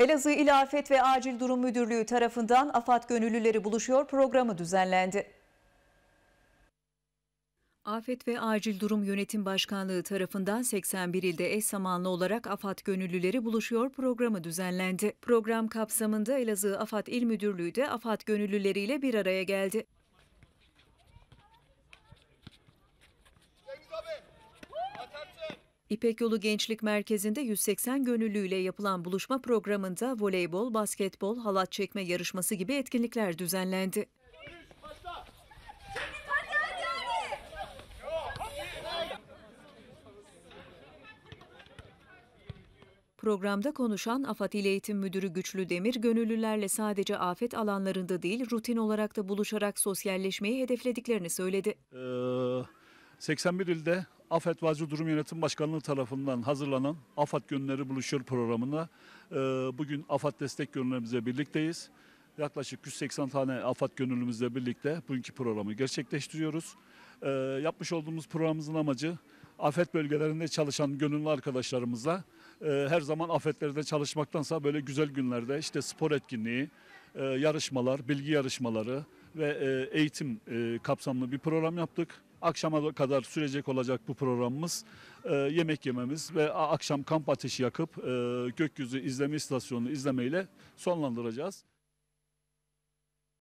Elazığ İl Afet ve Acil Durum Müdürlüğü tarafından AFAD Gönüllüleri Buluşuyor programı düzenlendi. Afet ve Acil Durum Yönetim Başkanlığı tarafından 81 ilde eş zamanlı olarak AFAD Gönüllüleri Buluşuyor programı düzenlendi. Program kapsamında Elazığ AFAD İl Müdürlüğü de AFAD Gönüllüleriyle bir araya geldi. İpek Yolu Gençlik Merkezi'nde 180 gönüllüyle yapılan buluşma programında voleybol, basketbol, halat çekme yarışması gibi etkinlikler düzenlendi. Programda konuşan AFAD İl Eğitim Müdürü Güçlü Demir, gönüllülerle sadece afet alanlarında değil, rutin olarak da buluşarak sosyalleşmeyi hedeflediklerini söyledi. 81 ee, ilde Afet Vacil Durum Yönetim Başkanlığı tarafından hazırlanan Afet Gönülleri buluşur programına e, bugün afet destek gönüllerimizle birlikteyiz. Yaklaşık 180 tane afet gönüllümüzle birlikte bugünkü programı gerçekleştiriyoruz. E, yapmış olduğumuz programımızın amacı afet bölgelerinde çalışan gönüllü arkadaşlarımızla e, her zaman afetlerde çalışmaktansa böyle güzel günlerde işte spor etkinliği, e, yarışmalar, bilgi yarışmaları, ve e, eğitim e, kapsamlı bir program yaptık. Akşama kadar sürecek olacak bu programımız. E, yemek yememiz ve akşam kamp ateşi yakıp gökyüzü izleme istasyonunu izlemeyle sonlandıracağız.